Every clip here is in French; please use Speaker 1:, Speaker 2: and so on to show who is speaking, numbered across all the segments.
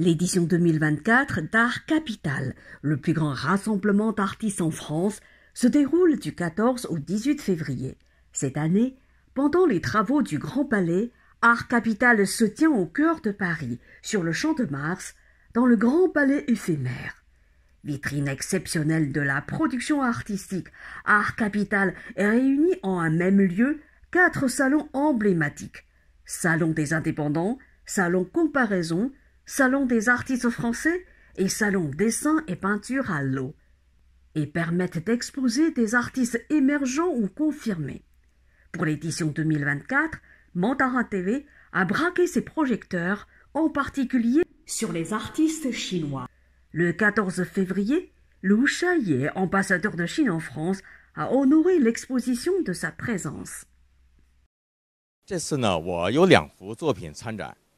Speaker 1: L'édition 2024 d'Art Capital, le plus grand rassemblement d'artistes en France, se déroule du 14 au 18 février. Cette année, pendant les travaux du Grand Palais, Art Capital se tient au cœur de Paris, sur le Champ de Mars, dans le Grand Palais éphémère. Vitrine exceptionnelle de la production artistique, Art Capital réunit en un même lieu quatre salons emblématiques. Salon des indépendants, salon comparaison, Salon des artistes français et Salon dessin et peinture à l'eau, et permettent d'exposer des artistes émergents ou confirmés. Pour l'édition 2024, Mandarin TV a braqué ses projecteurs, en particulier sur les artistes chinois. Le 14 février, Lou Chaillet, ambassadeur de Chine en France, a honoré l'exposition de sa présence.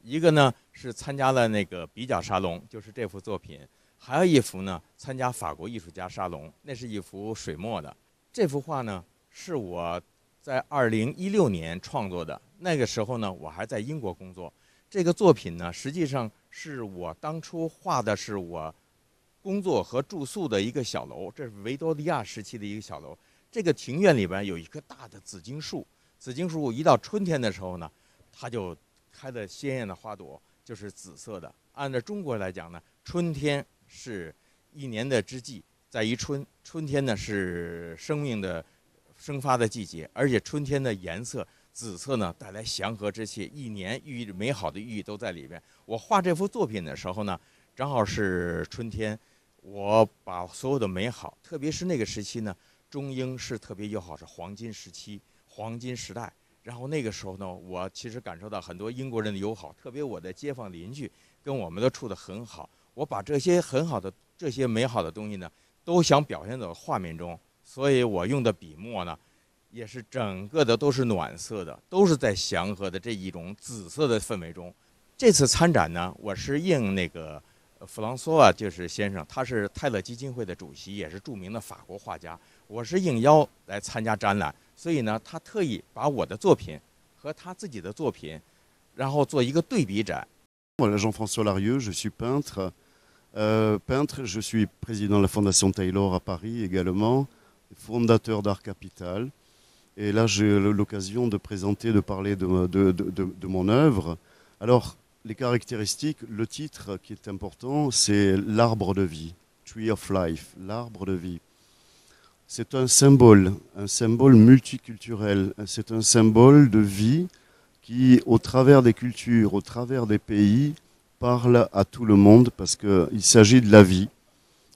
Speaker 2: 一个呢是参加了那个比较沙龙，就是这幅作品；还有一幅呢参加法国艺术家沙龙，那是一幅水墨的。这幅画呢是我在二零一六年创作的，那个时候呢我还在英国工作。这个作品呢实际上是我当初画的是我工作和住宿的一个小楼，这是维多利亚时期的一个小楼。这个庭院里边有一棵大的紫荆树，紫荆树一到春天的时候呢，它就。开的鲜艳的花朵就是紫色的。按照中国来讲呢，春天是一年的之际，在于春。春天呢是生命的生发的季节，而且春天的颜色紫色呢带来祥和之气，一年寓意美好的寓意都在里边。我画这幅作品的时候呢，正好是春天，我把所有的美好，特别是那个时期呢，中英是特别友好，是黄金时期、黄金时代。然后那个时候呢，我其实感受到很多英国人的友好，特别我的街坊邻居跟我们都处得很好。我把这些很好的、这些美好的东西呢，都想表现到画面中，所以我用的笔墨呢，也是整个的都是暖色的，都是在祥和的这一种紫色的氛围中。这次参展呢，我是应那个。弗朗索瓦就是先生，他是泰勒基金会的主席，也是著名的法国画家。我是应邀来参加展览，所以呢，他特意把我的作品和他自己的作品，
Speaker 3: 然后做一个对比展。Je suis peintre, peintre. Je suis président de la Fondation Taylor à Paris également, fondateur d'Arcapital, et là j'ai l'occasion de présenter, de parler de de de mon œuvre. Alors les caractéristiques, le titre qui est important, c'est l'arbre de vie, Tree of Life, l'arbre de vie. C'est un symbole, un symbole multiculturel, c'est un symbole de vie qui, au travers des cultures, au travers des pays, parle à tout le monde parce qu'il s'agit de la vie,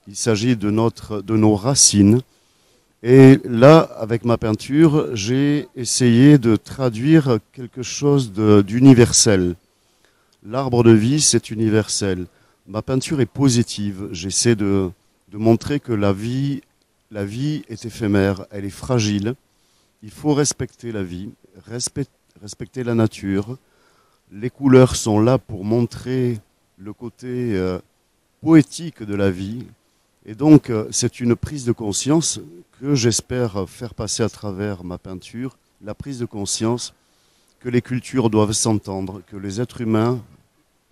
Speaker 3: il s'agit de, de nos racines. Et là, avec ma peinture, j'ai essayé de traduire quelque chose d'universel l'arbre de vie, c'est universel. Ma peinture est positive. J'essaie de, montrer que la vie, la vie est éphémère, elle est fragile. Il faut respecter la vie, respecter la nature. Les couleurs sont là pour montrer le côté euh, poétique de la vie. Et donc, euh, c'est une prise de conscience que j'espère faire passer à travers ma peinture, la prise de conscience que les cultures doivent s'entendre, que les êtres humains